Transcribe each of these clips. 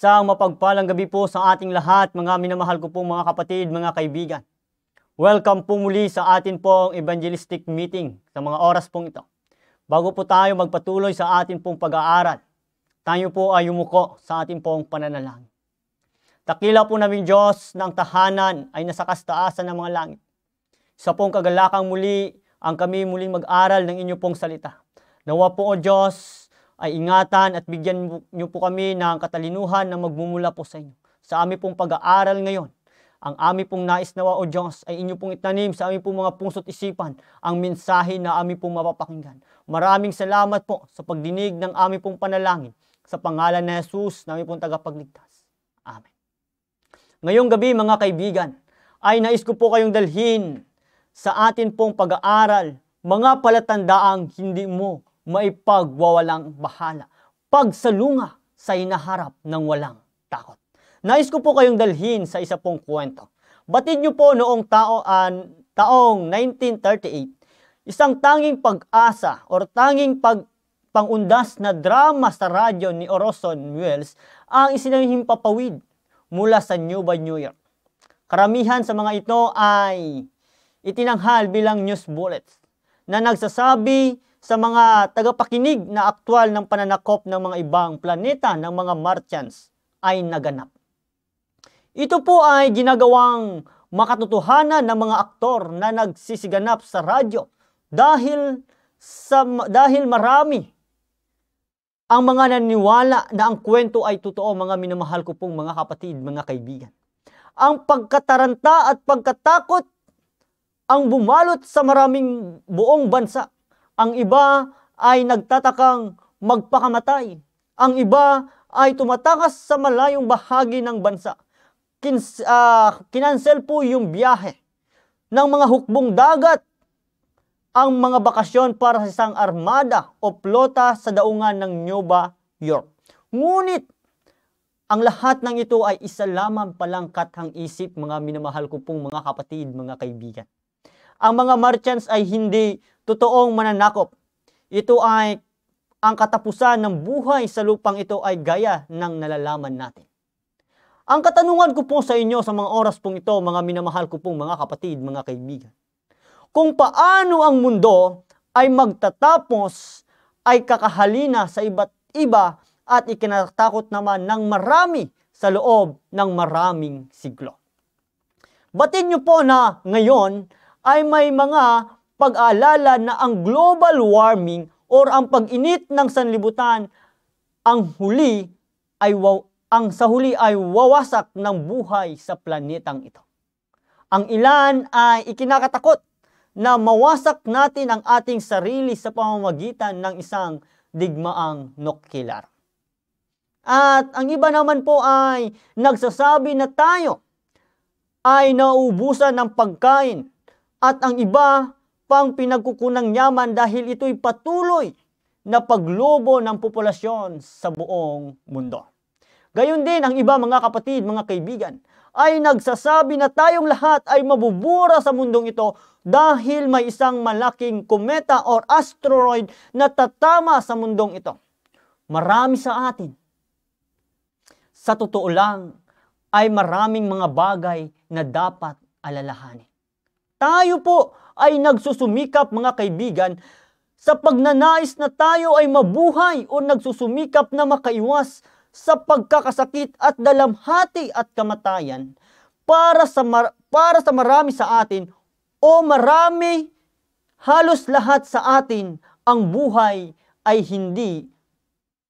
Isang mapagpalang gabi po sa ating lahat, mga minamahal ko pong mga kapatid, mga kaibigan. Welcome po muli sa atin pong evangelistic meeting sa mga oras pong ito. Bago po tayo magpatuloy sa atin pong pag-aaral, tayo po ay yumuko sa atin pong pananalangin. Takila po namin Diyos ng tahanan ay nasa kastaasan ng mga langit. Sa pong kagalakang muli ang kami muling mag-aral ng inyo pong salita. Nawa po o Diyos ay ingatan at bigyan niyo po kami ng katalinuhan na magmumula po sa inyo. Sa aming pong pag-aaral ngayon, ang aming pong nais nawa o Diyos ay inyo pong itanim sa aming pong mga puso't isipan ang mensahe na aming pong mapapakinggan. Maraming salamat po sa pagdinig ng aming pong panalangin. Sa pangalan na Jesus, namin pong tagapagligtas. Amen. Ngayong gabi mga kaibigan, ay nais ko po kayong dalhin sa atin pong pag-aaral mga palatandaang hindi mo maipagwawalang bahala, pagsalunga sa inaharap ng walang takot. Nais ko po kayong dalhin sa isa pong kwento. Batid nyo po noong tao, uh, taong 1938, isang tanging pag-asa or tanging pag pangundas na drama sa radyo ni Orson Welles ang papawid mula sa Nuba, New York. Karamihan sa mga ito ay itinanghal bilang news bullets na nagsasabi sa mga tagapakinig na aktwal ng pananakop ng mga ibang planeta ng mga Martians ay naganap. Ito po ay ginagawang makatotohanan ng mga aktor na nagsisiganap sa radyo dahil sa dahil marami ang mga naniwala na ang kwento ay totoo mga minamahal ko pong mga kapatid, mga kaibigan. Ang pagkataranta at pagkatakot ang bumalot sa maraming buong bansa ang iba ay nagtatakang magpakamatay. Ang iba ay tumatakas sa malayong bahagi ng bansa. Kins, uh, kinansel po yung biyahe ng mga hukbong dagat ang mga bakasyon para sa isang armada o plota sa daungan ng Nova York. Ngunit, ang lahat ng ito ay isa lamang palang kathang isip mga minamahal ko pong mga kapatid, mga kaibigan ang mga merchants ay hindi totoong mananakop. Ito ay ang katapusan ng buhay sa lupang ito ay gaya ng nalalaman natin. Ang katanungan ko po sa inyo sa mga oras pong ito, mga minamahal ko pong mga kapatid, mga kaibigan, kung paano ang mundo ay magtatapos ay kakahalina sa iba't iba at ikinatakot naman ng marami sa loob ng maraming siglo. Batid nyo po na ngayon ay may mga pag-aalala na ang global warming or ang pag-init ng sanlibutan ang huli ay ang sa huli ay wawasak ng buhay sa planetang ito. Ang ilan ay ikinakatakot na mawasak natin ang ating sarili sa pamamagitan ng isang digmaang nuklear. At ang iba naman po ay nagsasabi na tayo ay nauubusan ng pagkain at ang iba pang pinagkukunang yaman dahil ito'y patuloy na paglobo ng populasyon sa buong mundo. Gayon din ang iba mga kapatid, mga kaibigan, ay nagsasabi na tayong lahat ay mabubura sa mundong ito dahil may isang malaking kometa or asteroid na tatama sa mundong ito. Marami sa atin. Sa totoo lang, ay maraming mga bagay na dapat alalahanin. Tayo po ay nagsusumikap mga kaibigan sa pagnanais na tayo ay mabuhay o nagsusumikap na makaiwas sa pagkakasakit at dalamhati at kamatayan para sa mar- para sa marami sa atin o marami halos lahat sa atin ang buhay ay hindi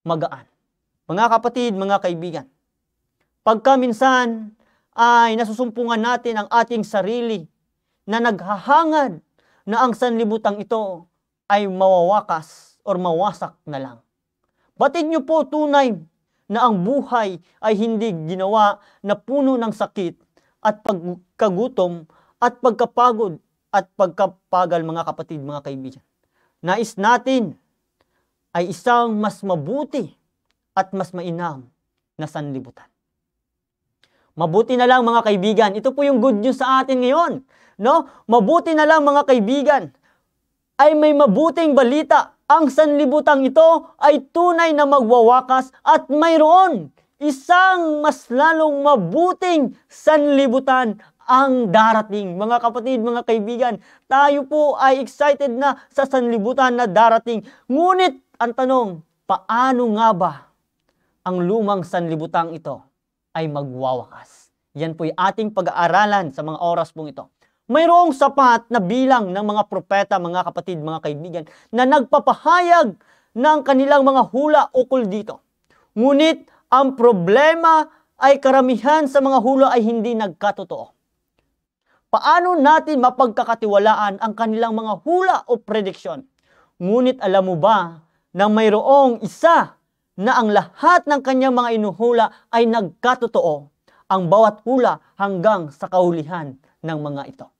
magaan. Mga kapatid, mga kaibigan, pagka minsan ay nasusumpungan natin ang ating sarili na naghahangad na ang sanlibutan ito ay mawawakas or mawasak na lang. Batid niyo po tunay na ang buhay ay hindi ginawa na puno ng sakit at pagkagutom at pagkapagod at pagkapagal mga kapatid, mga kaibigan. Nais natin ay isang mas mabuti at mas mainam na sanlibutan. Mabuti na lang mga kaibigan, ito po yung good news sa atin ngayon No? Mabuti na lang mga kaibigan ay may mabuting balita. Ang sanlibutan ito ay tunay na magwawakas at mayroon isang mas lalong mabuting sanlibutan ang darating. Mga kapatid, mga kaibigan, tayo po ay excited na sa sanlibutan na darating. Ngunit ang tanong, paano nga ba ang lumang sanlibutan ito ay magwawakas? Yan po yung ating pag-aaralan sa mga oras pong ito mayroong sapat na bilang ng mga propeta, mga kapatid, mga kaibigan, na nagpapahayag ng kanilang mga hula ukol dito. Ngunit ang problema ay karamihan sa mga hula ay hindi nagkatotoo. Paano natin mapagkakatiwalaan ang kanilang mga hula o prediksyon? Ngunit alam mo ba na mayroong isa na ang lahat ng kanyang mga inuhula ay nagkatotoo ang bawat hula hanggang sa kaulihan ng mga ito.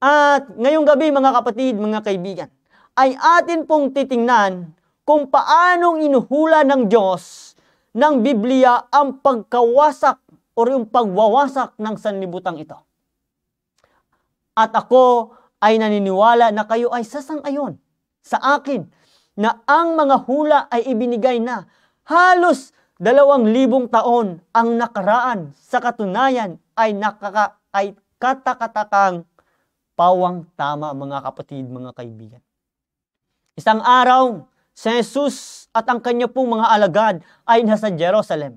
At ngayong gabi mga kapatid, mga kaibigan, ay atin pong titingnan kung paanong inuhula ng Diyos ng Biblia ang pagkawasak o yung pagwawasak ng sanlibutan ito. At ako ay naniniwala na kayo ay sasang-ayon sa akin na ang mga hula ay ibinigay na halos dalawang libong taon ang nakaraan sa katunayan ay, nakaka, ay katakatakang pawang tama mga kapatid, mga kaibigan. Isang araw, si Jesus at ang kanya pong mga alagad ay nasa Jerusalem.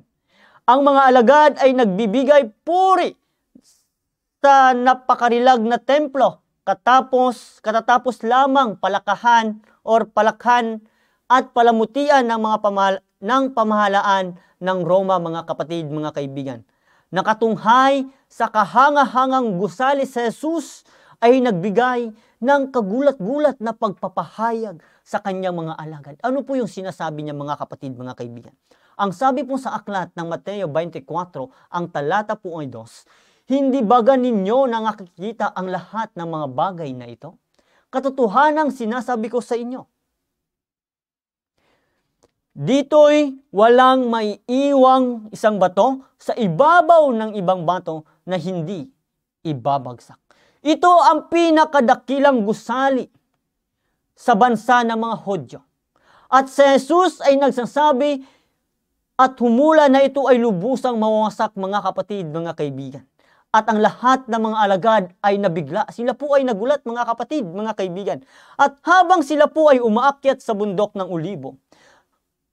Ang mga alagad ay nagbibigay puri sa napakarilag na templo katapos katatapos lamang palakahan or palakhan at palamutian ng mga pamahal, ng pamahalaan ng Roma mga kapatid mga kaibigan nakatunghay sa kahangahangang gusali sa Jesus ay nagbigay ng kagulat-gulat na pagpapahayag sa kanyang mga alagad. Ano po yung sinasabi niya mga kapatid, mga kaibigan? Ang sabi po sa aklat ng Mateo 24, ang talata po ay dos, Hindi ba ninyo na nakikita ang lahat ng mga bagay na ito? Katotohanang sinasabi ko sa inyo, Dito'y walang may iwang isang bato sa ibabaw ng ibang bato na hindi ibabagsak. Ito ang pinakadakilang gusali sa bansa ng mga Hodyo. At si Jesus ay nagsasabi at humula na ito ay lubusang mawasak mga kapatid, mga kaibigan. At ang lahat ng mga alagad ay nabigla. Sila po ay nagulat mga kapatid, mga kaibigan. At habang sila po ay umaakyat sa bundok ng ulibo,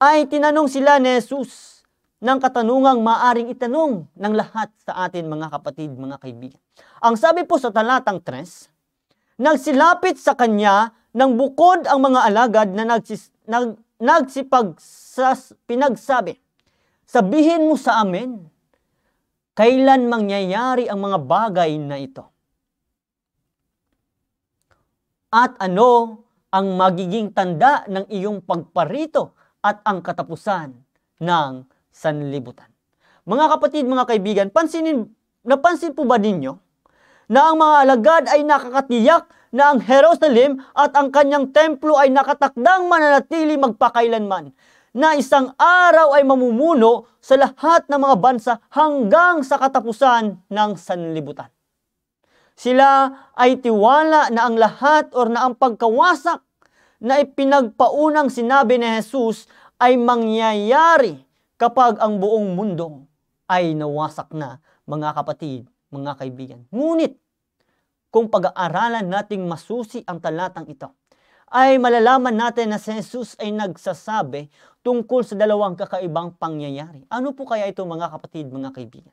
ay tinanong sila ni Jesus, ng katanungang maaring itanong ng lahat sa atin mga kapatid, mga kaibigan. Ang sabi po sa talatang 3, nagsilapit sa kanya ng bukod ang mga alagad na nagsis, nag, nagsipag pinagsabi, sabihin mo sa amin, kailan mangyayari ang mga bagay na ito? At ano ang magiging tanda ng iyong pagparito at ang katapusan ng sanlibutan. Mga kapatid, mga kaibigan, pansinin, napansin po ba ninyo na ang mga alagad ay nakakatiyak na ang Jerusalem at ang kanyang templo ay nakatakdang mananatili magpakailanman na isang araw ay mamumuno sa lahat ng mga bansa hanggang sa katapusan ng sanlibutan. Sila ay tiwala na ang lahat or na ang pagkawasak na ipinagpaunang sinabi ni Jesus ay mangyayari kapag ang buong mundo ay nawasak na, mga kapatid, mga kaibigan. Ngunit, kung pag-aaralan nating masusi ang talatang ito, ay malalaman natin na si Jesus ay nagsasabi tungkol sa dalawang kakaibang pangyayari. Ano po kaya ito mga kapatid, mga kaibigan?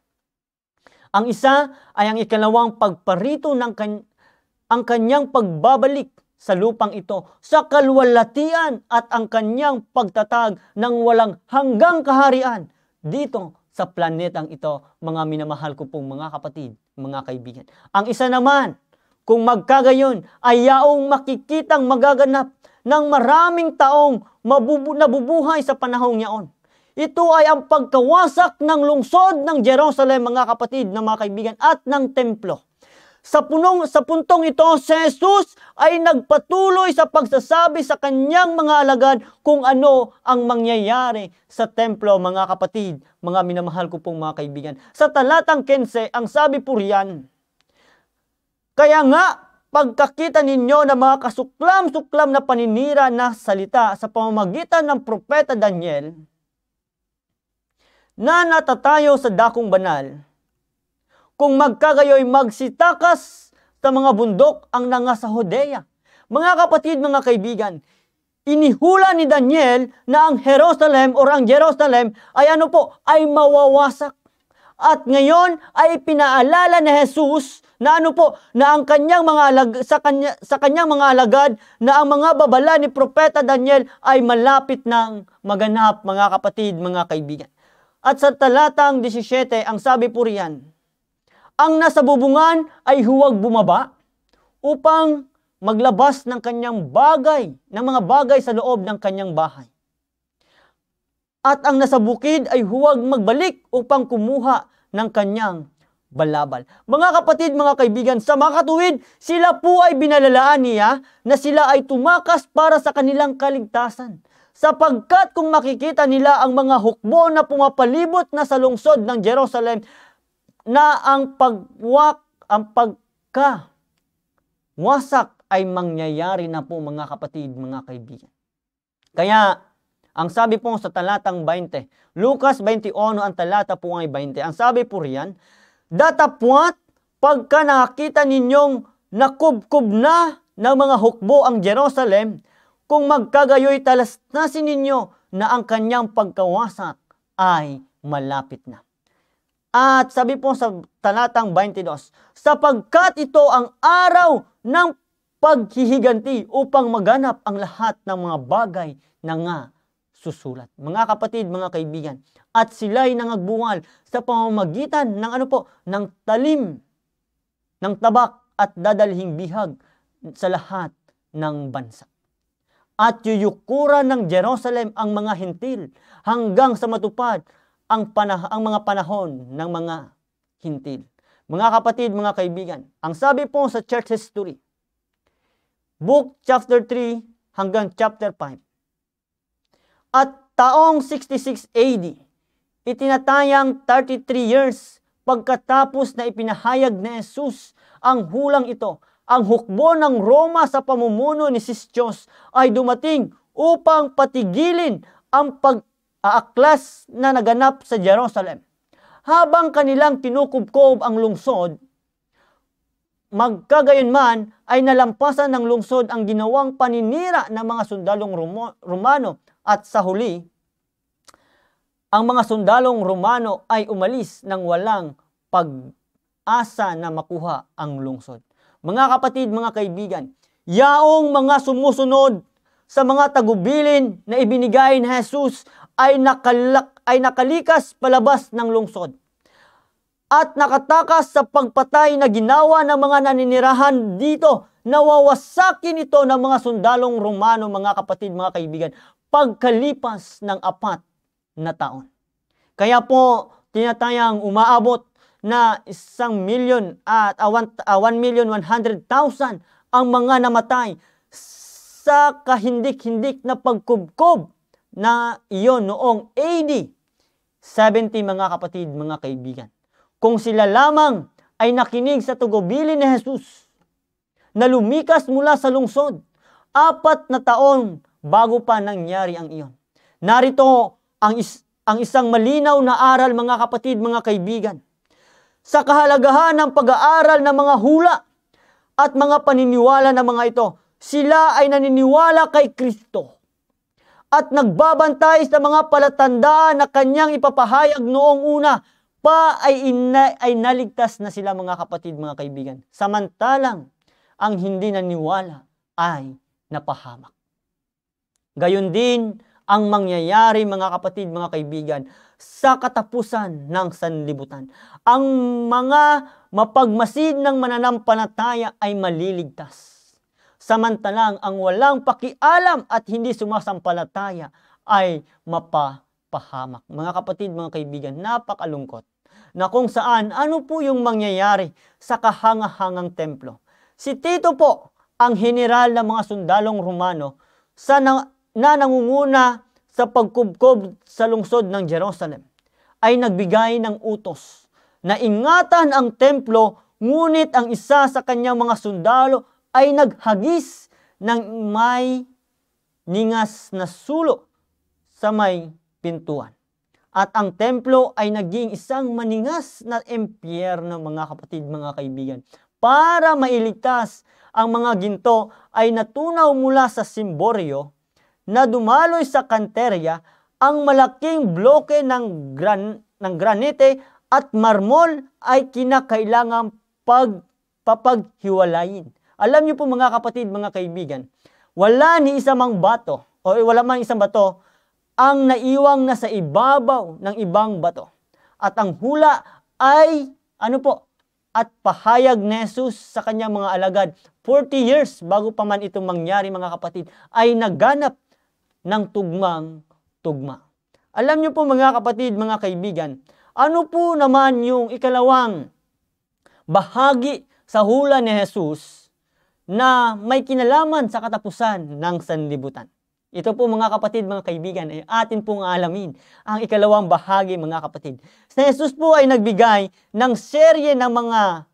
Ang isa ay ang ikalawang pagparito ng kan- ang kanyang pagbabalik sa lupang ito sa kalwalatian at ang kanyang pagtatag ng walang hanggang kaharian dito sa planetang ito, mga minamahal ko pong mga kapatid, mga kaibigan. Ang isa naman, kung magkagayon, ay yaong makikitang magaganap ng maraming taong mabubu- nabubuhay sa panahong yaon. Ito ay ang pagkawasak ng lungsod ng Jerusalem, mga kapatid, ng mga kaibigan, at ng templo. Sa, punong, sa puntong ito, si Jesus ay nagpatuloy sa pagsasabi sa kanyang mga alagad kung ano ang mangyayari sa templo, mga kapatid, mga minamahal ko pong mga kaibigan. Sa talatang 15, ang sabi po riyan, Kaya nga, pagkakita ninyo ng mga kasuklam-suklam na paninira na salita sa pamamagitan ng propeta Daniel na natatayo sa dakong banal, kung magkagayoy magsitakas sa mga bundok ang nanga sa Hodea. Mga kapatid, mga kaibigan, inihula ni Daniel na ang Jerusalem o ang Jerusalem ay ano po, ay mawawasak. At ngayon ay pinaalala ni Jesus na ano po, na ang kanyang mga alag, sa, kanya, sa kanyang mga alagad na ang mga babala ni Propeta Daniel ay malapit ng maganap, mga kapatid, mga kaibigan. At sa talatang 17, ang sabi po riyan, ang nasa bubungan ay huwag bumaba upang maglabas ng kanyang bagay, ng mga bagay sa loob ng kanyang bahay. At ang nasa bukid ay huwag magbalik upang kumuha ng kanyang balabal. Mga kapatid, mga kaibigan, sa mga katuwid, sila po ay binalalaan niya na sila ay tumakas para sa kanilang kaligtasan. Sapagkat kung makikita nila ang mga hukbo na pumapalibot na sa lungsod ng Jerusalem na ang pagwak, ang pagka wasak ay mangyayari na po mga kapatid, mga kaibigan. Kaya, ang sabi po sa talatang 20, Lucas 21, ang talata po ay 20. Ang sabi po riyan, Datapwat pagka nakita ninyong nakubkub na ng mga hukbo ang Jerusalem, kung magkagayoy na sininyo na ang kanyang pagkawasak ay malapit na. At sabi po sa talatang 22, sapagkat ito ang araw ng paghihiganti upang maganap ang lahat ng mga bagay na nga susulat. Mga kapatid, mga kaibigan, at sila'y nangagbuwal sa pamamagitan ng ano po, ng talim, ng tabak at dadalhing bihag sa lahat ng bansa. At yuyukura ng Jerusalem ang mga hintil hanggang sa matupad ang, panah- ang mga panahon ng mga hintil. Mga kapatid, mga kaibigan, ang sabi po sa church history, book chapter 3 hanggang chapter 5. At taong 66 AD, itinatayang 33 years pagkatapos na ipinahayag ni Jesus ang hulang ito, ang hukbo ng Roma sa pamumuno ni Sis ay dumating upang patigilin ang pag aaklas na naganap sa Jerusalem. Habang kanilang kinukubkob ang lungsod, magkagayon man ay nalampasan ng lungsod ang ginawang paninira ng mga sundalong Romano at sa huli, ang mga sundalong Romano ay umalis nang walang pag-asa na makuha ang lungsod. Mga kapatid, mga kaibigan, yaong mga sumusunod sa mga tagubilin na ibinigay ni Jesus ay, nakalak, ay nakalikas palabas ng lungsod at nakatakas sa pagpatay na ginawa ng mga naninirahan dito. Nawawasakin ito ng mga sundalong Romano, mga kapatid, mga kaibigan, pagkalipas ng apat na taon. Kaya po, tinatayang umaabot na isang milyon at uh, 1 uh, million 100,000 ang mga namatay sa kahindik-hindik na pagkubkob na iyon noong AD 70 mga kapatid, mga kaibigan. Kung sila lamang ay nakinig sa tugubili ni Jesus na lumikas mula sa lungsod, apat na taon bago pa nangyari ang iyon. Narito ang, is- ang isang malinaw na aral mga kapatid, mga kaibigan. Sa kahalagahan ng pag-aaral ng mga hula at mga paniniwala ng mga ito, sila ay naniniwala kay Kristo at nagbabantay sa mga palatandaan na kanyang ipapahayag noong una pa ay, ina, ay naligtas na sila mga kapatid, mga kaibigan. Samantalang ang hindi naniwala ay napahamak. Gayon din ang mangyayari mga kapatid, mga kaibigan sa katapusan ng sanlibutan. Ang mga mapagmasid ng mananampalataya ay maliligtas samantalang ang walang pakialam at hindi sumasampalataya ay mapapahamak. Mga kapatid, mga kaibigan, napakalungkot na kung saan ano po yung mangyayari sa kahangahangang templo. Si Tito po ang general ng mga sundalong Romano sa na, na nangunguna sa pagkubkob sa lungsod ng Jerusalem ay nagbigay ng utos na ingatan ang templo ngunit ang isa sa kanyang mga sundalo ay naghagis ng may ningas na sulo sa may pintuan. At ang templo ay naging isang maningas na ng mga kapatid, mga kaibigan. Para mailigtas, ang mga ginto ay natunaw mula sa simboryo na dumaloy sa kanterya ang malaking bloke ng, gran, ng granite at marmol ay kinakailangang pagpapaghiwalayin alam niyo po mga kapatid, mga kaibigan, wala ni isang mang bato o wala man isang bato ang naiwang nasa ibabaw ng ibang bato. At ang hula ay ano po? At pahayag ni Jesus sa kanyang mga alagad 40 years bago pa man itong mangyari mga kapatid ay naganap ng tugmang tugma. Alam niyo po mga kapatid, mga kaibigan, ano po naman yung ikalawang bahagi sa hula ni Jesus na may kinalaman sa katapusan ng sanlibutan. Ito po mga kapatid, mga kaibigan, ay atin pong alamin ang ikalawang bahagi mga kapatid. Sa Jesus po ay nagbigay ng serye ng mga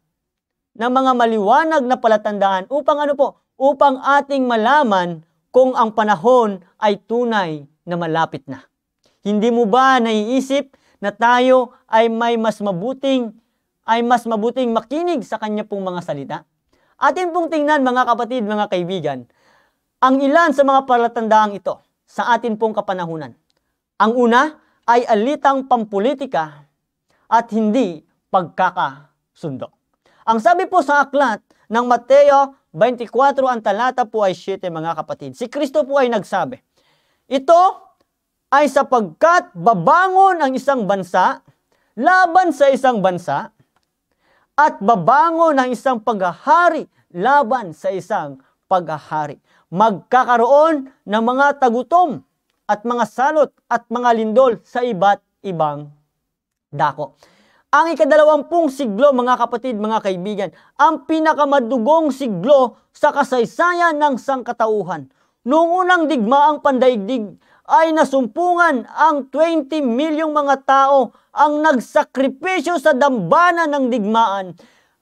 ng mga maliwanag na palatandaan upang ano po, upang ating malaman kung ang panahon ay tunay na malapit na. Hindi mo ba naiisip na tayo ay may mas mabuting ay mas mabuting makinig sa kanya pong mga salita? Atin pong tingnan mga kapatid, mga kaibigan, ang ilan sa mga palatandaang ito sa atin pong kapanahunan. Ang una ay alitang pampolitika at hindi pagkakasundo. Ang sabi po sa aklat ng Mateo 24 ang talata po ay 7 mga kapatid. Si Kristo po ay nagsabi, Ito ay sapagkat babangon ang isang bansa laban sa isang bansa at babangon ng isang paghahari laban sa isang paghahari. Magkakaroon ng mga tagutom at mga salot at mga lindol sa iba't ibang dako. Ang ikadalawampung siglo, mga kapatid, mga kaibigan, ang pinakamadugong siglo sa kasaysayan ng sangkatauhan. Noong unang digmaang pandaigdig, ay nasumpungan ang 20 milyong mga tao ang nagsakripisyo sa dambana ng digmaan.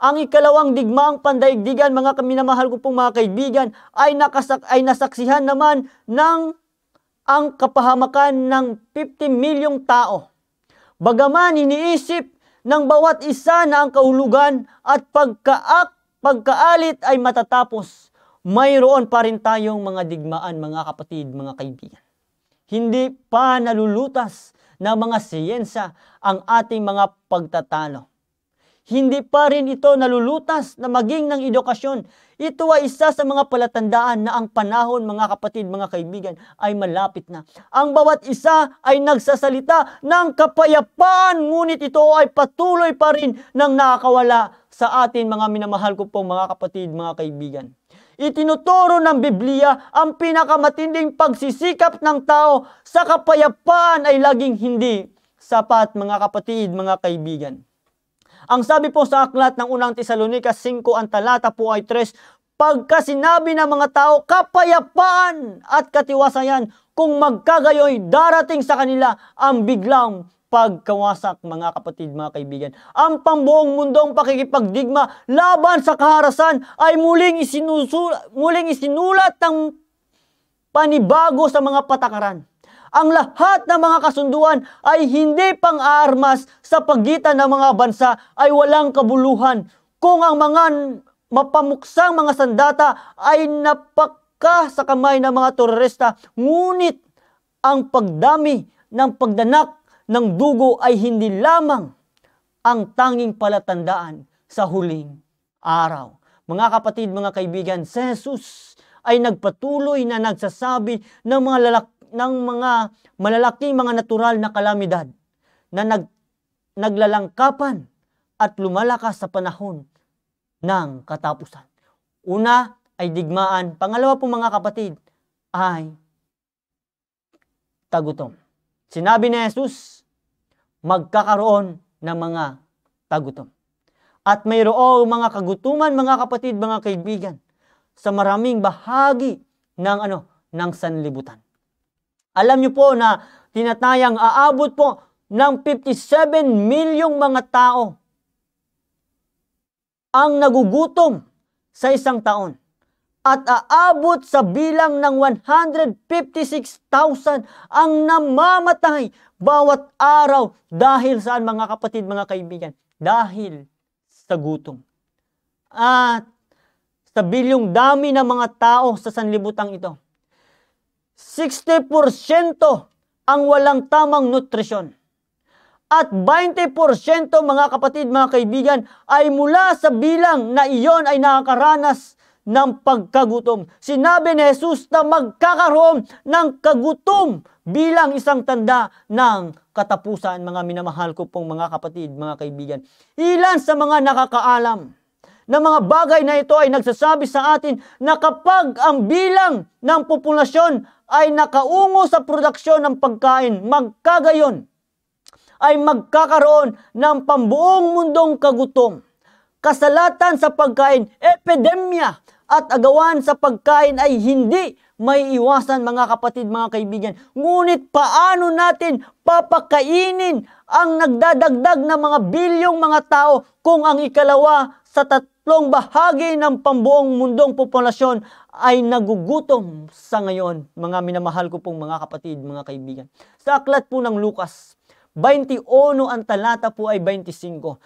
Ang ikalawang digmaang pandaigdigan, mga kaminamahal ko pong mga kaibigan, ay, nakasak ay nasaksihan naman ng ang kapahamakan ng 50 milyong tao. Bagaman iniisip ng bawat isa na ang kahulugan at pagkaak, pagkaalit ay matatapos, mayroon pa rin tayong mga digmaan, mga kapatid, mga kaibigan hindi pa nalulutas ng mga siyensa ang ating mga pagtatalo. Hindi pa rin ito nalulutas na maging ng edukasyon. Ito ay isa sa mga palatandaan na ang panahon, mga kapatid, mga kaibigan, ay malapit na. Ang bawat isa ay nagsasalita ng kapayapaan, ngunit ito ay patuloy pa rin ng nakakawala sa atin, mga minamahal ko pong mga kapatid, mga kaibigan itinuturo ng Biblia ang pinakamatinding pagsisikap ng tao sa kapayapaan ay laging hindi sapat mga kapatid, mga kaibigan. Ang sabi po sa aklat ng unang Tesalonika 5 ang talata po ay 3, pagka sinabi ng mga tao kapayapaan at katiwasayan kung magkagayoy darating sa kanila ang biglang pagkawasak mga kapatid, mga kaibigan. Ang pambuong mundong pakikipagdigma laban sa kaharasan ay muling, isinusul, muling isinulat ng panibago sa mga patakaran. Ang lahat ng mga kasunduan ay hindi pang armas sa pagitan ng mga bansa ay walang kabuluhan. Kung ang mga mapamuksang mga sandata ay napaka sa kamay ng mga terorista, ngunit ang pagdami ng pagdanak ng dugo ay hindi lamang ang tanging palatandaan sa huling araw. Mga kapatid, mga kaibigan, si Jesus ay nagpatuloy na nagsasabi ng mga, lalak, ng mga malalaki, mga natural na kalamidad na nag, naglalangkapan at lumalakas sa panahon ng katapusan. Una ay digmaan. Pangalawa po mga kapatid ay tagutom. Sinabi ni Jesus, magkakaroon ng mga tagutom. At mayroong mga kagutuman, mga kapatid, mga kaibigan, sa maraming bahagi ng ano ng sanlibutan. Alam niyo po na tinatayang aabot po ng 57 milyong mga tao ang nagugutom sa isang taon at aabot sa bilang ng 156,000 ang namamatay bawat araw dahil saan mga kapatid, mga kaibigan? Dahil sa gutom. At sa bilyong dami ng mga tao sa sanlibutan ito, 60% ang walang tamang nutrisyon. At 20% mga kapatid, mga kaibigan, ay mula sa bilang na iyon ay nakakaranas ng pagkagutom. Sinabi ni Jesus na magkakaroon ng kagutom bilang isang tanda ng katapusan, mga minamahal ko pong mga kapatid, mga kaibigan. Ilan sa mga nakakaalam na mga bagay na ito ay nagsasabi sa atin na kapag ang bilang ng populasyon ay nakaungo sa produksyon ng pagkain, magkagayon ay magkakaroon ng pambuong mundong kagutom kasalatan sa pagkain, epidemya at agawan sa pagkain ay hindi may iwasan mga kapatid, mga kaibigan. Ngunit paano natin papakainin ang nagdadagdag na mga bilyong mga tao kung ang ikalawa sa tatlong bahagi ng pambuong mundong populasyon ay nagugutom sa ngayon, mga minamahal ko pong mga kapatid, mga kaibigan. Sa aklat po ng Lukas, 21 ang talata po ay 25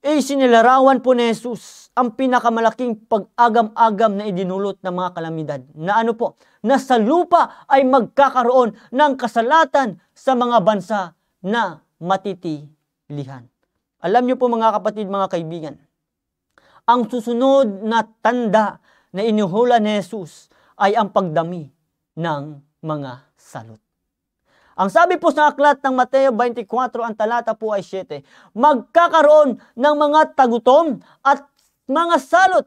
ay eh, sinilarawan po ni Jesus ang pinakamalaking pag-agam-agam na idinulot ng mga kalamidad na ano po, na sa lupa ay magkakaroon ng kasalatan sa mga bansa na matitilihan. Alam niyo po mga kapatid, mga kaibigan, ang susunod na tanda na inihula ni Jesus ay ang pagdami ng mga salot. Ang sabi po sa aklat ng Mateo 24, ang talata po ay 7, magkakaroon ng mga tagutom at mga salot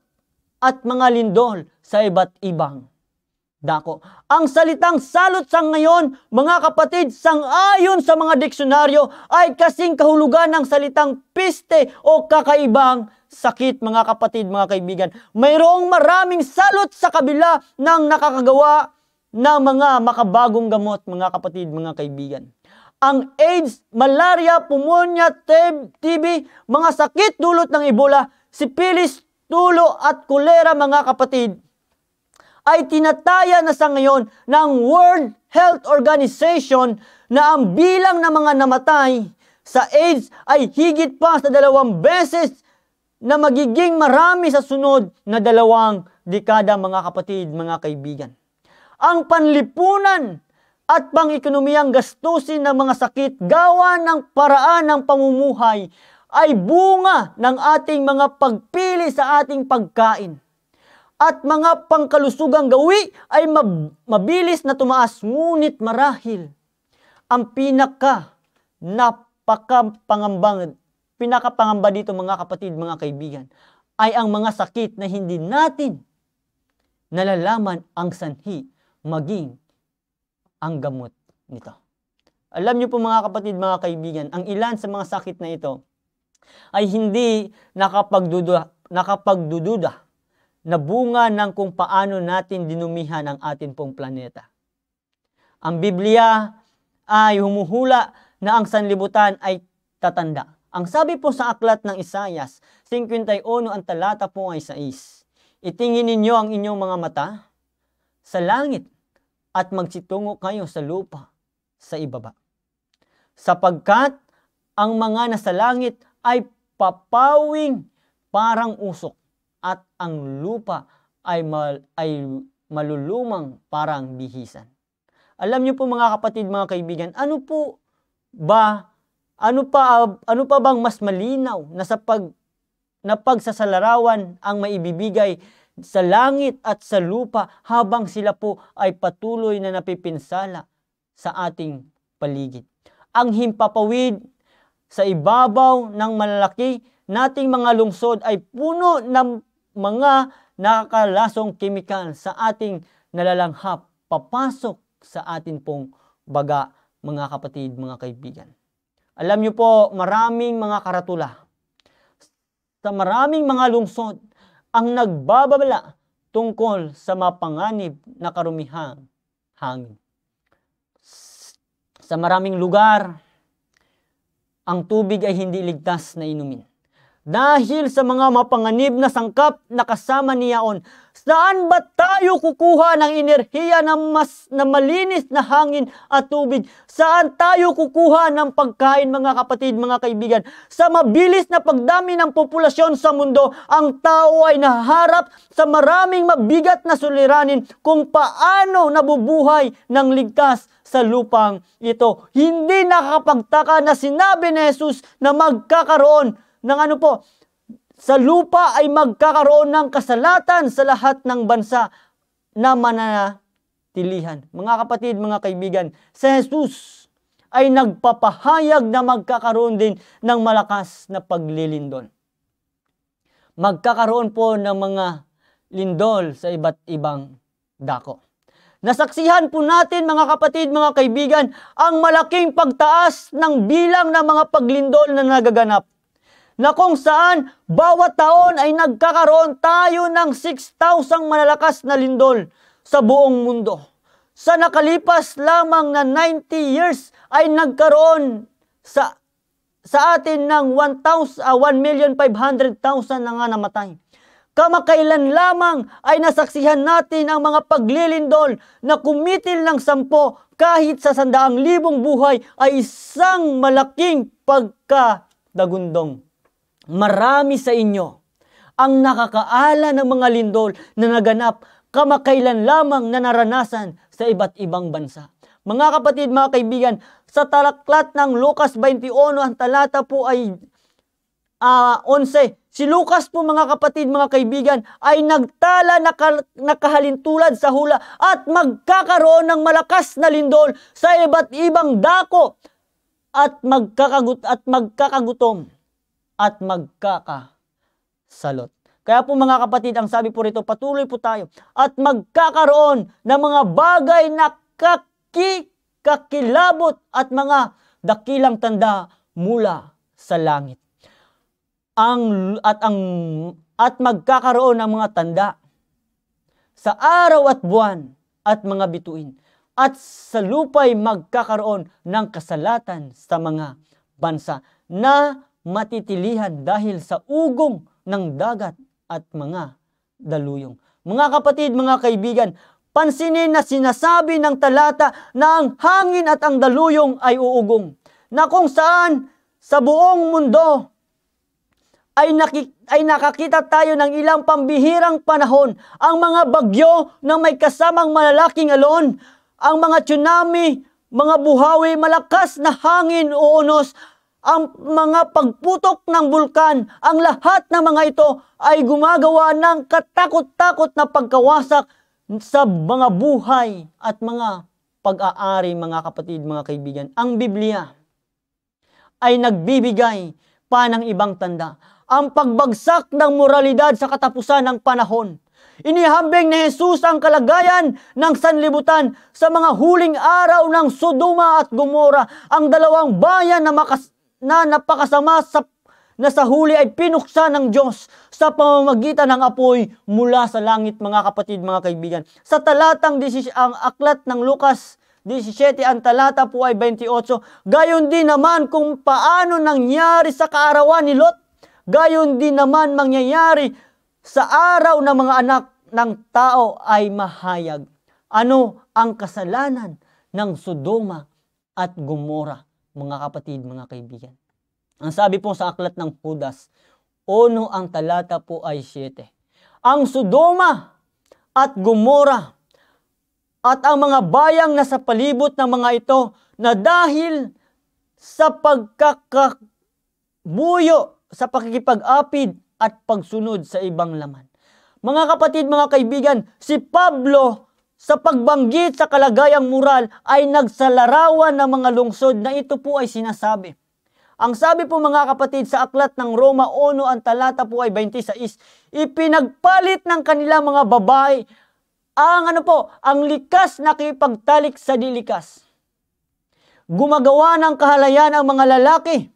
at mga lindol sa iba't ibang dako. Ang salitang salot sa ngayon, mga kapatid, sangayon sa mga diksyonaryo ay kasing kahulugan ng salitang piste o kakaibang sakit, mga kapatid, mga kaibigan. Mayroong maraming salot sa kabila ng nakakagawa na mga makabagong gamot, mga kapatid, mga kaibigan. Ang AIDS, malaria, pneumonia, TB, mga sakit dulot ng ibola, sipilis, tulo at kulera mga kapatid ay tinataya na sa ngayon ng World Health Organization na ang bilang ng mga namatay sa AIDS ay higit pa sa dalawang beses na magiging marami sa sunod na dalawang dekada mga kapatid, mga kaibigan ang panlipunan at pang-ekonomiyang gastusin ng mga sakit gawa ng paraan ng pamumuhay ay bunga ng ating mga pagpili sa ating pagkain. At mga pangkalusugang gawi ay mab- mabilis na tumaas ngunit marahil ang pinaka napakapangambang pinakapangamba dito mga kapatid, mga kaibigan ay ang mga sakit na hindi natin nalalaman ang sanhi maging ang gamot nito. Alam niyo po mga kapatid, mga kaibigan, ang ilan sa mga sakit na ito ay hindi nakapagdududa, nakapagdududa na bunga ng kung paano natin dinumihan ang atin pong planeta. Ang Biblia ay humuhula na ang sanlibutan ay tatanda. Ang sabi po sa aklat ng Isayas, 51 ang talata po ay 6. Itingin ninyo ang inyong mga mata sa langit at magsitungo kayo sa lupa sa ibaba. Sapagkat ang mga nasa langit ay papawing parang usok at ang lupa ay, mal, ay malulumang parang bihisan. Alam niyo po mga kapatid, mga kaibigan, ano po ba ano pa ano pa bang mas malinaw na sa pag na pagsasalarawan ang maibibigay sa langit at sa lupa habang sila po ay patuloy na napipinsala sa ating paligid. Ang himpapawid sa ibabaw ng malalaki nating mga lungsod ay puno ng mga nakakalasong kemikal sa ating nalalanghap papasok sa atin pong baga mga kapatid, mga kaibigan. Alam niyo po, maraming mga karatula sa maraming mga lungsod ang nagbababala tungkol sa mapanganib na karumihang hangin. Sa maraming lugar, ang tubig ay hindi ligtas na inumin dahil sa mga mapanganib na sangkap na kasama niyaon. Saan ba tayo kukuha ng enerhiya ng mas na malinis na hangin at tubig? Saan tayo kukuha ng pagkain mga kapatid, mga kaibigan? Sa mabilis na pagdami ng populasyon sa mundo, ang tao ay naharap sa maraming mabigat na suliranin kung paano nabubuhay ng ligtas sa lupang ito. Hindi nakakapagtaka na sinabi ni Jesus na magkakaroon ng ano po, sa lupa ay magkakaroon ng kasalatan sa lahat ng bansa na mananatilihan. Mga kapatid, mga kaibigan, si Jesus ay nagpapahayag na magkakaroon din ng malakas na paglilindol. Magkakaroon po ng mga lindol sa iba't ibang dako. Nasaksihan po natin mga kapatid, mga kaibigan, ang malaking pagtaas ng bilang ng mga paglindol na nagaganap na kung saan bawat taon ay nagkakaroon tayo ng 6,000 malalakas na lindol sa buong mundo. Sa nakalipas lamang na 90 years ay nagkaroon sa sa atin ng 1,500,000 uh, ah, na nga namatay. Kamakailan lamang ay nasaksihan natin ang mga paglilindol na kumitil ng sampo kahit sa sandaang libong buhay ay isang malaking pagkadagundong. Marami sa inyo ang nakakaala ng mga lindol na naganap kamakailan lamang na naranasan sa iba't ibang bansa. Mga kapatid, mga kaibigan, sa talaklat ng Lucas 21, ang talata po ay uh, ah, 11. Si Lucas po mga kapatid, mga kaibigan, ay nagtala na nakahalintulad sa hula at magkakaroon ng malakas na lindol sa iba't ibang dako at magkakagut at magkakagutom at magkakasalot. Kaya po mga kapatid, ang sabi po rito, patuloy po tayo at magkakaroon ng mga bagay na kaki, kakilabot at mga dakilang tanda mula sa langit. Ang, at, ang, at magkakaroon ng mga tanda sa araw at buwan at mga bituin at sa lupa'y magkakaroon ng kasalatan sa mga bansa na matitilihan dahil sa ugong ng dagat at mga daluyong. Mga kapatid, mga kaibigan, pansinin na sinasabi ng talata na ang hangin at ang daluyong ay uugong. Na kung saan sa buong mundo ay, nakik- ay nakakita tayo ng ilang pambihirang panahon, ang mga bagyo na may kasamang malalaking alon, ang mga tsunami, mga buhawi, malakas na hangin o unos ang mga pagputok ng bulkan, ang lahat ng mga ito ay gumagawa ng katakot-takot na pagkawasak sa mga buhay at mga pag-aari, mga kapatid, mga kaibigan. Ang Biblia ay nagbibigay pa ng ibang tanda. Ang pagbagsak ng moralidad sa katapusan ng panahon. Inihambing ni Jesus ang kalagayan ng sanlibutan sa mga huling araw ng Sodoma at Gomora, ang dalawang bayan na makas na napakasama sa na sa huli ay pinuksa ng Diyos sa pamamagitan ng apoy mula sa langit mga kapatid, mga kaibigan. Sa talatang 16, ang aklat ng Lukas 17, ang talata po ay 28. Gayon din naman kung paano nangyari sa kaarawan ni Lot, gayon din naman mangyayari sa araw ng mga anak ng tao ay mahayag. Ano ang kasalanan ng Sodoma at Gomora? mga kapatid, mga kaibigan. Ang sabi po sa aklat ng Judas, Ono ang talata po ay 7. Ang Sodoma at Gomora at ang mga bayang nasa palibot ng mga ito na dahil sa pagkakabuyo, sa pakikipag-apid at pagsunod sa ibang laman. Mga kapatid, mga kaibigan, si Pablo sa pagbanggit sa kalagayang moral ay nagsalarawan ng mga lungsod na ito po ay sinasabi. Ang sabi po mga kapatid sa aklat ng Roma 1 ang talata po ay 26, ipinagpalit ng kanilang mga babae ang ano po, ang likas na kipagtalik sa dilikas. Gumagawa ng kahalayan ang mga lalaki.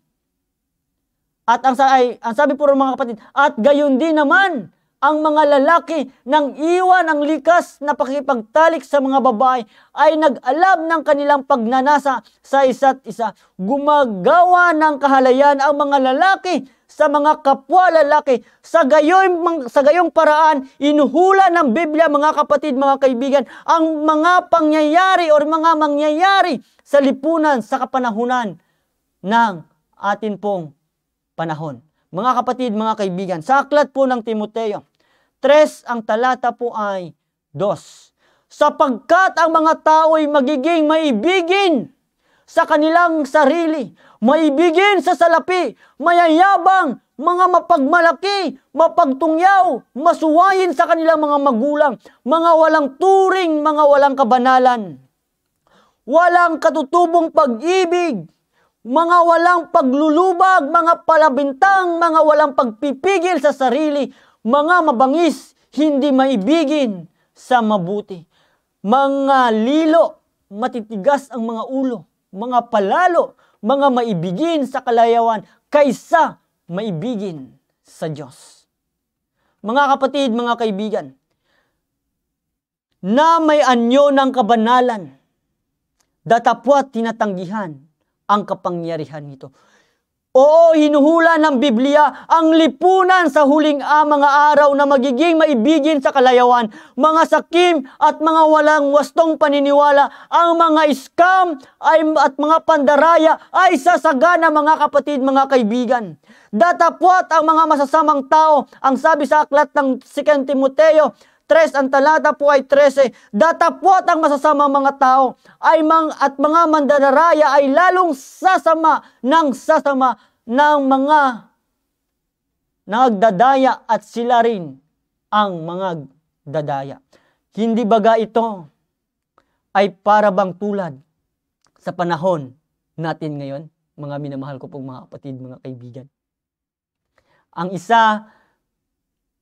At ang, ay, ang sabi po ng mga kapatid, at gayon din naman, ang mga lalaki nang iwan ang likas na pakipagtalik sa mga babae ay nag alab ng kanilang pagnanasa sa isa't isa. Gumagawa ng kahalayan ang mga lalaki sa mga kapwa lalaki. Sa gayong, sa gayong paraan, inuhula ng Biblia mga kapatid, mga kaibigan, ang mga pangyayari or mga mangyayari sa lipunan sa kapanahunan ng atin pong panahon. Mga kapatid, mga kaibigan, sa aklat po ng Timoteo, 3 ang talata po ay 2. Sapagkat ang mga tao ay magiging maibigin sa kanilang sarili, maibigin sa salapi, mayayabang, mga mapagmalaki, mapagtungyaw, masuwayin sa kanilang mga magulang, mga walang turing, mga walang kabanalan, walang katutubong pag-ibig, mga walang paglulubag, mga palabintang, mga walang pagpipigil sa sarili, mga mabangis, hindi maibigin sa mabuti. Mga lilo, matitigas ang mga ulo, mga palalo, mga maibigin sa kalayawan kaysa maibigin sa Diyos. Mga kapatid, mga kaibigan, na may anyo ng kabanalan, datapwat tinatanggihan ang kapangyarihan nito. Oo, hinuhula ng Biblia ang lipunan sa huling ah, mga araw na magiging maibigin sa kalayawan, mga sakim at mga walang wastong paniniwala, ang mga scam ay, at mga pandaraya ay sasagana mga kapatid, mga kaibigan. Datapwat ang mga masasamang tao, ang sabi sa aklat ng 2 Timoteo tres, ang talata po ay 13, Datapwat ang masasama mga tao ay mang, at mga mandararaya ay lalong sasama ng sasama ng mga nagdadaya at sila rin ang mga dadaya. Hindi baga ito ay para bang tulad sa panahon natin ngayon, mga minamahal ko pong mga kapatid, mga kaibigan. Ang isa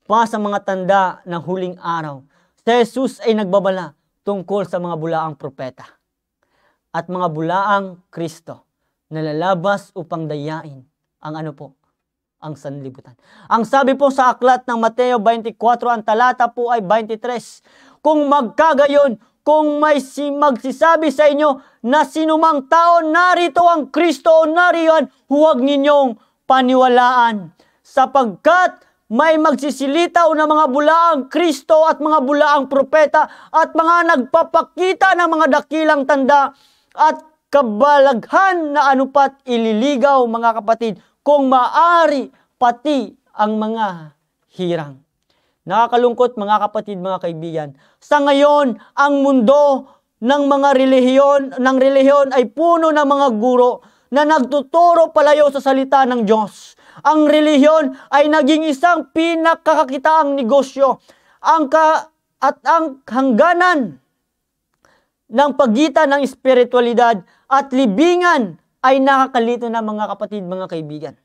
pa sa mga tanda ng huling araw. Si Jesus ay nagbabala tungkol sa mga bulaang propeta at mga bulaang Kristo na lalabas upang dayain ang ano po, ang sanlibutan. Ang sabi po sa aklat ng Mateo 24, ang talata po ay 23, Kung magkagayon, kung may si magsisabi sa inyo na sinumang tao narito ang Kristo o nariyan, huwag ninyong paniwalaan sapagkat may magsisilitaw na mga bulaang Kristo at mga bulaang propeta at mga nagpapakita ng mga dakilang tanda at kabalaghan na anupat ililigaw mga kapatid kung maari pati ang mga hirang. Nakakalungkot mga kapatid, mga kaibigan. Sa ngayon, ang mundo ng mga relihiyon, ng relihiyon ay puno ng mga guro na nagtuturo palayo sa salita ng Diyos ang relihiyon ay naging isang pinakakakitaang negosyo. Ang ka at ang hangganan ng pagitan ng espiritualidad at libingan ay nakakalito na mga kapatid, mga kaibigan.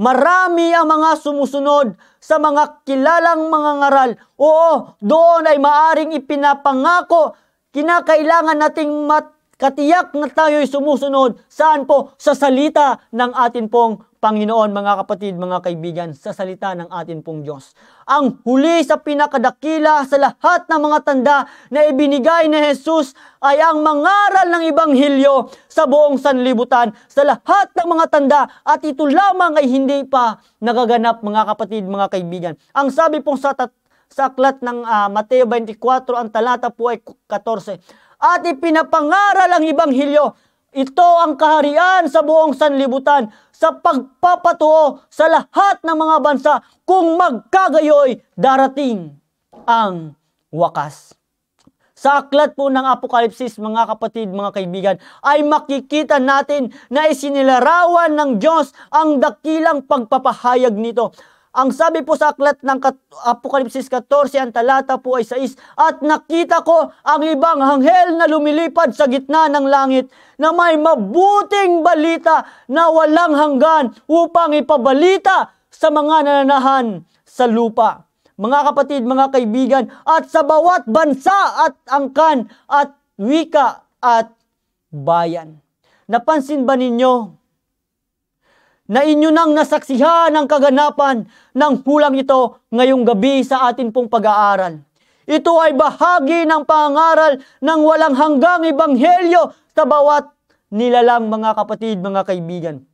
Marami ang mga sumusunod sa mga kilalang mga ngaral. Oo, doon ay maaring ipinapangako. Kinakailangan nating mat katiyak na tayo'y sumusunod. Saan po? Sa salita ng atin pong Panginoon, mga kapatid, mga kaibigan, sa salita ng atin pong Diyos. Ang huli sa pinakadakila sa lahat ng mga tanda na ibinigay ni Jesus ay ang mangaral ng Ibanghilyo sa buong sanlibutan, sa lahat ng mga tanda at ito lamang ay hindi pa nagaganap mga kapatid, mga kaibigan. Ang sabi pong sa, sa aklat ng uh, Mateo 24, ang talata po ay 14, at ipinapangaral ang Ibanghilyo ito ang kaharian sa buong sanlibutan sa pagpapatuo sa lahat ng mga bansa kung magkagayoy darating ang wakas. Sa aklat po ng Apokalipsis, mga kapatid, mga kaibigan, ay makikita natin na isinilarawan ng Diyos ang dakilang pagpapahayag nito ang sabi po sa aklat ng Apokalipsis 14, ang talata po ay 6, At nakita ko ang ibang hanghel na lumilipad sa gitna ng langit na may mabuting balita na walang hanggan upang ipabalita sa mga nananahan sa lupa. Mga kapatid, mga kaibigan, at sa bawat bansa at angkan at wika at bayan. Napansin ba ninyo na inyo nang nasaksihan ang kaganapan ng pulang ito ngayong gabi sa atin pong pag-aaral. Ito ay bahagi ng pangaral ng walang hanggang ebanghelyo sa bawat nilalang mga kapatid, mga kaibigan.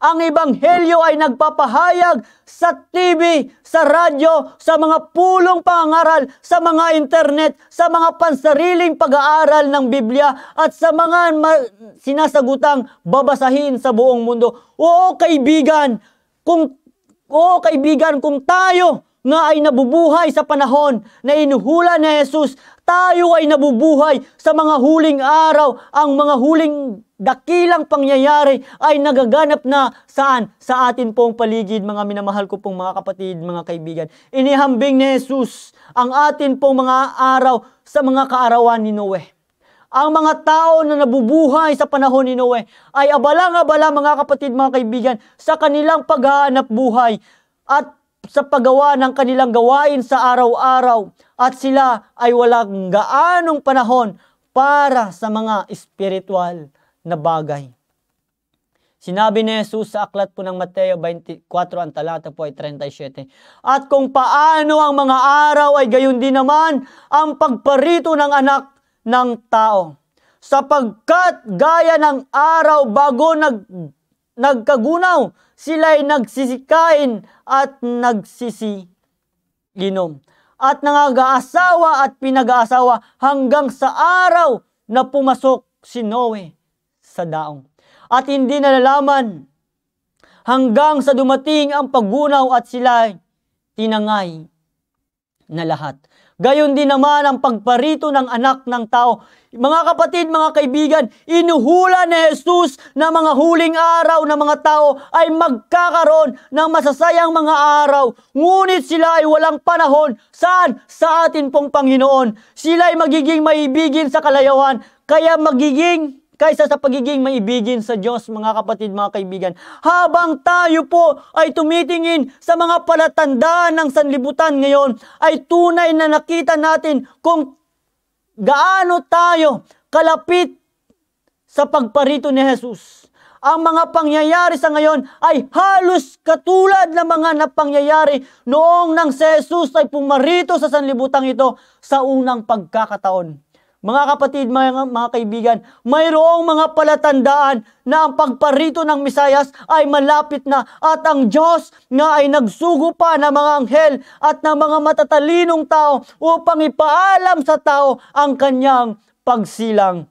Ang Ebanghelyo ay nagpapahayag sa TV, sa radyo, sa mga pulong pangaral, sa mga internet, sa mga pansariling pag-aaral ng Biblia at sa mga sinasagutang babasahin sa buong mundo. Oo kaibigan, kung oo kaibigan, kung tayo nga ay nabubuhay sa panahon na inuhula ni Jesus tayo ay nabubuhay sa mga huling araw, ang mga huling dakilang pangyayari ay nagaganap na saan? Sa atin pong paligid, mga minamahal ko pong mga kapatid, mga kaibigan. Inihambing ni Jesus ang atin pong mga araw sa mga kaarawan ni Noe. Ang mga tao na nabubuhay sa panahon ni Noe ay abalang-abala mga kapatid, mga kaibigan sa kanilang paghahanap buhay at sa paggawa ng kanilang gawain sa araw-araw at sila ay walang gaanong panahon para sa mga espiritual na bagay. Sinabi ni Jesus sa aklat po ng Mateo 24, ang talata po ay 37. At kung paano ang mga araw ay gayon din naman ang pagparito ng anak ng tao. Sapagkat gaya ng araw bago nag, nagkagunaw, sila ay nagsisikain at nagsisiinom at nangagaasawa at pinag-aasawa hanggang sa araw na pumasok si Noe sa daong. At hindi nalalaman hanggang sa dumating ang paggunaw at sila tinangay na lahat. Gayon din naman ang pagparito ng anak ng tao. Mga kapatid, mga kaibigan, inuhula ni Jesus na mga huling araw ng mga tao ay magkakaroon ng masasayang mga araw. Ngunit sila ay walang panahon. Saan? Sa atin pong Panginoon. Sila ay magiging maibigin sa kalayawan. Kaya magiging kaysa sa pagiging maibigin sa Diyos, mga kapatid, mga kaibigan. Habang tayo po ay tumitingin sa mga palatandaan ng sanlibutan ngayon, ay tunay na nakita natin kung gaano tayo kalapit sa pagparito ni Jesus. Ang mga pangyayari sa ngayon ay halos katulad ng mga napangyayari noong nang si Jesus ay pumarito sa sanlibutan ito sa unang pagkakataon. Mga kapatid, mga, mga kaibigan, mayroong mga palatandaan na ang pagparito ng Misayas ay malapit na at ang Diyos nga ay nagsugo pa ng mga anghel at ng mga matatalinong tao upang ipaalam sa tao ang kanyang pagsilang.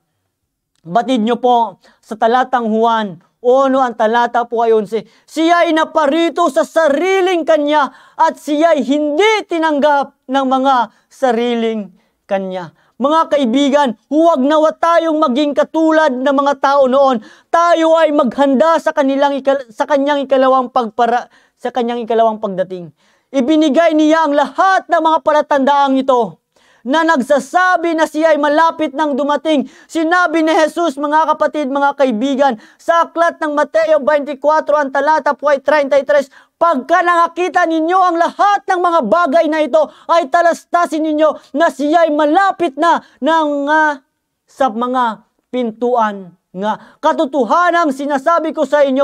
Batid nyo po sa talatang Juan, Ono ang talata po ayon si, Siya ay naparito sa sariling kanya at siya ay hindi tinanggap ng mga sariling kanya. Mga kaibigan, huwag nawa tayong maging katulad ng mga tao noon. Tayo ay maghanda sa kanilang ikal- sa kanyang ikalawang pagpara sa kanyang ikalawang pagdating. Ibinigay niya ang lahat ng mga palatandaang ito na nagsasabi na siya ay malapit nang dumating. Sinabi ni Jesus, mga kapatid, mga kaibigan, sa aklat ng Mateo 24, ang talata po ay 33, Pagka nakakita ninyo ang lahat ng mga bagay na ito, ay talastasin ninyo na siya ay malapit na ng, uh, sa mga pintuan nga. Katotohanang sinasabi ko sa inyo,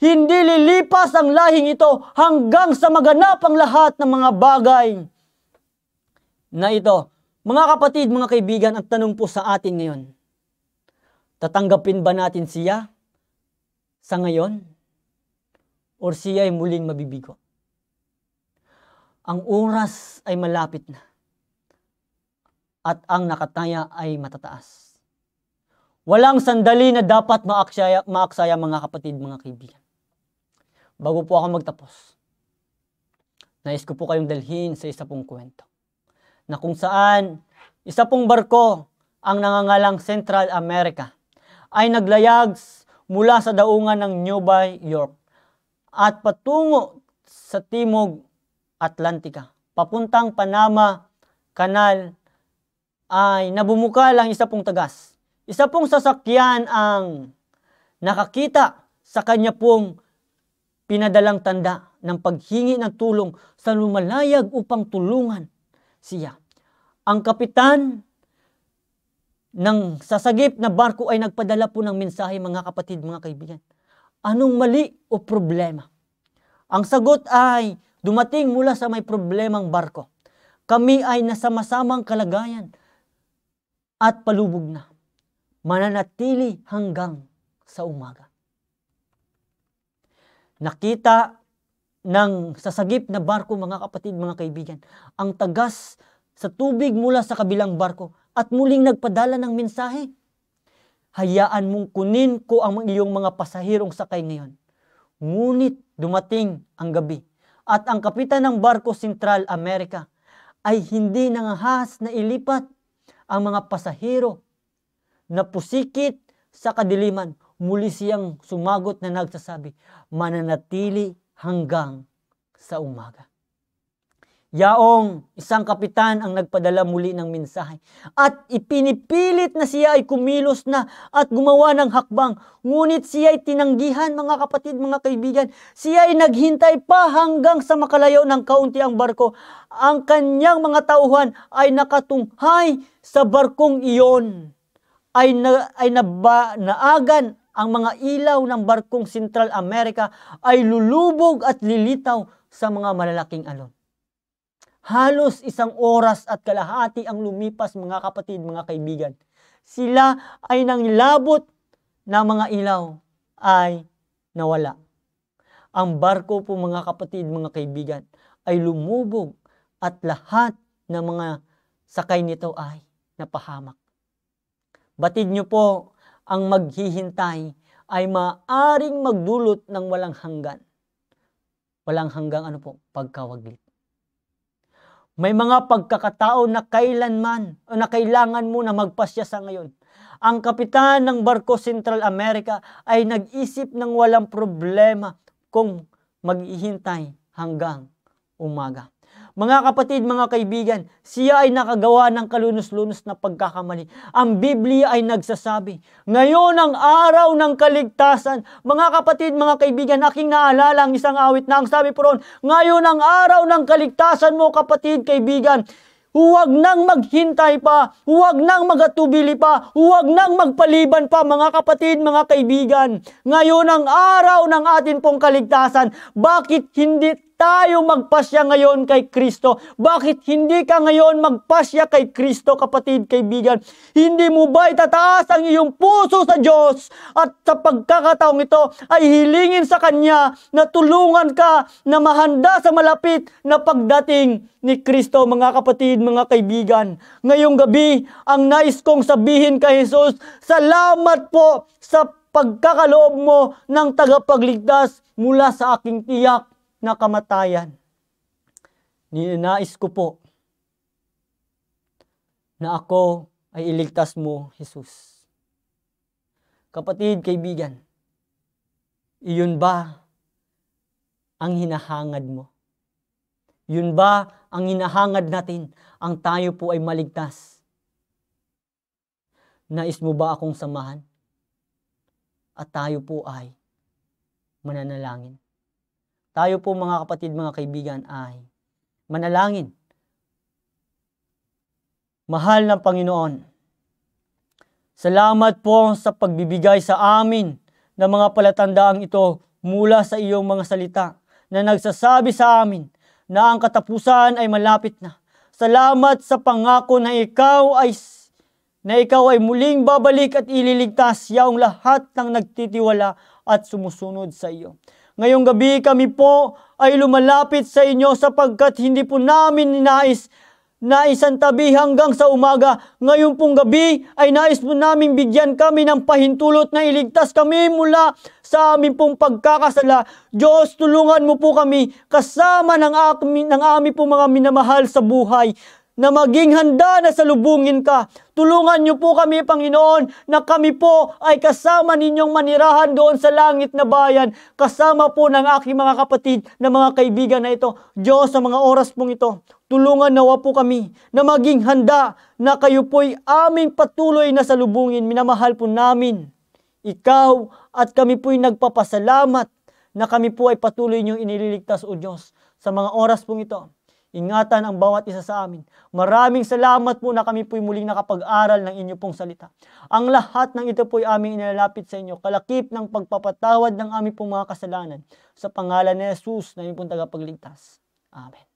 hindi lilipas ang lahing ito hanggang sa maganap ang lahat ng mga bagay na ito. Mga kapatid, mga kaibigan, ang tanong po sa atin ngayon, tatanggapin ba natin siya sa ngayon? or siya ay muling mabibigo. Ang oras ay malapit na at ang nakataya ay matataas. Walang sandali na dapat maaksaya, maaksaya mga kapatid, mga kaibigan. Bago po ako magtapos, nais ko po kayong dalhin sa isa pong kwento na kung saan isa pong barko ang nangangalang Central America ay naglayag mula sa daungan ng New York at patungo sa Timog Atlantika. Papuntang Panama Canal ay nabumuka lang isa pong tagas. Isa pong sasakyan ang nakakita sa kanya pong pinadalang tanda ng paghingi ng tulong sa lumalayag upang tulungan siya. Ang kapitan ng sasagip na barko ay nagpadala po ng mensahe mga kapatid, mga kaibigan anong mali o problema? Ang sagot ay dumating mula sa may problemang barko. Kami ay nasa masamang kalagayan at palubog na. Mananatili hanggang sa umaga. Nakita ng sasagip na barko mga kapatid, mga kaibigan, ang tagas sa tubig mula sa kabilang barko at muling nagpadala ng mensahe hayaan mong kunin ko ang iyong mga pasahirong sakay ngayon. Ngunit dumating ang gabi at ang kapitan ng barko Central America ay hindi nangahas na ilipat ang mga pasahiro na pusikit sa kadiliman. Muli siyang sumagot na nagsasabi, mananatili hanggang sa umaga. Yaong, isang kapitan ang nagpadala muli ng mensahe. At ipinipilit na siya ay kumilos na at gumawa ng hakbang. Ngunit siya ay tinanggihan, mga kapatid, mga kaibigan. Siya ay naghintay pa hanggang sa makalayo ng kaunti ang barko. Ang kanyang mga tauhan ay nakatunghay sa barkong iyon. Ay, na, ay naba, naagan ang mga ilaw ng barkong Central America ay lulubog at lilitaw sa mga malalaking alon. Halos isang oras at kalahati ang lumipas mga kapatid, mga kaibigan. Sila ay nanglabot na mga ilaw ay nawala. Ang barko po mga kapatid, mga kaibigan ay lumubog at lahat ng mga sakay nito ay napahamak. Batid nyo po ang maghihintay ay maaring magdulot ng walang hanggan. Walang hanggang ano po, pagkawaglit. May mga pagkakataon na kailanman o na kailangan mo na magpasya sa ngayon. Ang kapitan ng barko Central America ay nag-isip ng walang problema kung maghihintay hanggang umaga. Mga kapatid, mga kaibigan, siya ay nakagawa ng kalunos-lunos na pagkakamali. Ang Biblia ay nagsasabi, ngayon ang araw ng kaligtasan. Mga kapatid, mga kaibigan, aking naalala ang isang awit na ang sabi po roon, ngayon ang araw ng kaligtasan mo kapatid, kaibigan. Huwag nang maghintay pa, huwag nang magatubili pa, huwag nang magpaliban pa mga kapatid, mga kaibigan. Ngayon ang araw ng atin pong kaligtasan. Bakit hindi tayo magpasya ngayon kay Kristo? Bakit hindi ka ngayon magpasya kay Kristo, kapatid, kaibigan? Hindi mo ba itataas ang iyong puso sa Diyos? At sa pagkakataong ito ay hilingin sa Kanya na tulungan ka na mahanda sa malapit na pagdating ni Kristo, mga kapatid, mga kaibigan. Ngayong gabi, ang nais kong sabihin kay Jesus, salamat po sa pagkakaloob mo ng tagapagligtas mula sa aking tiyak na kamatayan. Ninanais ko po na ako ay iligtas mo, Jesus. Kapatid, kaibigan, iyon ba ang hinahangad mo? Yun ba ang hinahangad natin? Ang tayo po ay maligtas. Nais mo ba akong samahan? At tayo po ay mananalangin tayo po mga kapatid, mga kaibigan ay manalangin. Mahal ng Panginoon, salamat po sa pagbibigay sa amin ng mga palatandaang ito mula sa iyong mga salita na nagsasabi sa amin na ang katapusan ay malapit na. Salamat sa pangako na ikaw ay na ikaw ay muling babalik at ililigtas yaong lahat ng nagtitiwala at sumusunod sa iyo. Ngayong gabi kami po ay lumalapit sa inyo sapagkat hindi po namin ninais na isang tabi hanggang sa umaga. Ngayon pong gabi ay nais po namin bigyan kami ng pahintulot na iligtas kami mula sa aming pong pagkakasala. Diyos, tulungan mo po kami kasama ng, akmi, ng aming pong mga minamahal sa buhay na maging handa na salubungin ka. Tulungan niyo po kami, Panginoon, na kami po ay kasama ninyong manirahan doon sa langit na bayan, kasama po ng aking mga kapatid na mga kaibigan na ito. Diyos, sa mga oras pong ito, tulungan nawa po kami na maging handa na kayo po'y aming patuloy na salubungin. Minamahal po namin, ikaw at kami po'y nagpapasalamat na kami po ay patuloy niyong iniligtas, O Diyos, sa mga oras pong ito Ingatan ang bawat isa sa amin. Maraming salamat po na kami po'y muling nakapag-aral ng inyo pong salita. Ang lahat ng ito po'y aming inilalapit sa inyo, kalakip ng pagpapatawad ng aming pong mga kasalanan. Sa pangalan ni Jesus na inyong tagapagligtas. Amen.